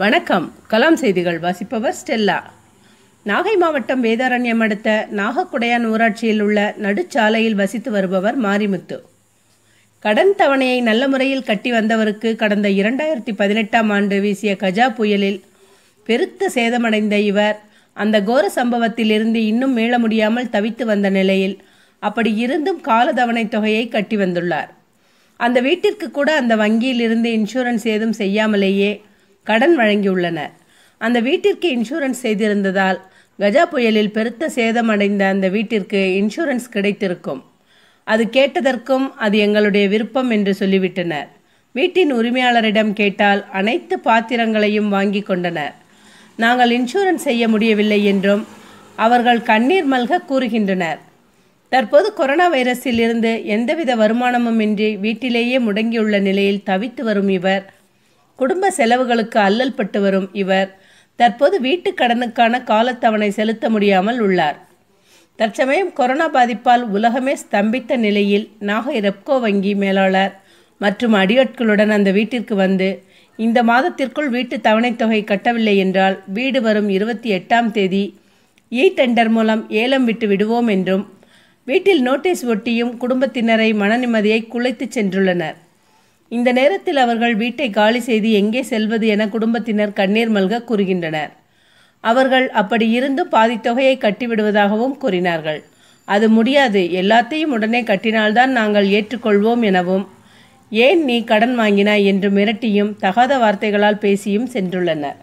வணக்கம் கலாம் செய்திகள் வாசிப்பவர் ஸ்டெல்லா நாகை மாவட்டம் வேதாரண்யம் அடுத்த நாகக்குடையான் ஊராட்சியில் உள்ள நடுச்சாலையில் வசித்து வருபவர் மாரிமுத்து கடன் தவணையை நல்ல முறையில் கட்டி வந்தவருக்கு கடந்த இரண்டாயிரத்தி பதினெட்டாம் ஆண்டு வீசிய கஜா புயலில் பெருத்த சேதமடைந்த இவர் அந்த கோர சம்பவத்தில் இருந்து இன்னும் மீள முடியாமல் தவித்து வந்த நிலையில் அப்படி இருந்தும் கால தவணை தொகையை கட்டி வந்துள்ளார் அந்த வீட்டிற்கு கூட அந்த வங்கியில் இருந்து இன்சூரன்ஸ் ஏதும் செய்யாமலேயே கடன் வழங்கியுள்ளனர் அந்த வீட்டிற்கு இன்சூரன்ஸ் செய்திருந்ததால் கஜா புயலில் பெருத்த சேதமடைந்த அந்த வீட்டிற்கு இன்சூரன்ஸ் கிடைத்திருக்கும் அது கேட்டதற்கும் அது எங்களுடைய விருப்பம் என்று சொல்லிவிட்டனர் வீட்டின் உரிமையாளரிடம் கேட்டால் அனைத்து பாத்திரங்களையும் வாங்கி கொண்டனர் நாங்கள் இன்சூரன்ஸ் செய்ய முடியவில்லை என்றும் அவர்கள் கண்ணீர் மல்க கூறுகின்றனர் தற்போது கொரோனா வைரஸில் இருந்து எந்தவித வருமானமும் இன்றி வீட்டிலேயே முடங்கியுள்ள நிலையில் தவித்து வரும் இவர் குடும்ப செலவுகளுக்கு அல்லல் பட்டு வரும் இவர் தற்போது வீட்டு கடனுக்கான காலத்தவணை செலுத்த முடியாமல் உள்ளார் தற்சமயம் கொரோனா பாதிப்பால் உலகமே ஸ்தம்பித்த நிலையில் நாகை ரெப்கோ வங்கி மேலாளர் மற்றும் அடியாட்களுடன் அந்த வீட்டிற்கு வந்து இந்த மாதத்திற்குள் வீட்டு தவணைத் தொகை கட்டவில்லை என்றால் வீடு வரும் இருபத்தி எட்டாம் தேதி இ டெண்டர் மூலம் ஏலம் விட்டு விடுவோம் என்றும் வீட்டில் நோட்டீஸ் ஒட்டியும் குடும்பத்தினரை மனநிம்மதியை குலைத்து சென்றுள்ளனர் இந்த நேரத்தில் அவர்கள் வீட்டை காலி செய்து எங்கே செல்வது என குடும்பத்தினர் கண்ணீர் மல்க கூறுகின்றனர் அவர்கள் அப்படி இருந்தும் பாதி தொகையை கட்டிவிடுவதாகவும் கூறினார்கள் அது முடியாது எல்லாத்தையும் உடனே கட்டினால்தான் நாங்கள் ஏற்றுக்கொள்வோம் எனவும் ஏன் நீ கடன் வாங்கினாய் என்று மிரட்டியும் தகாத வார்த்தைகளால் பேசியும் சென்றுள்ளனர்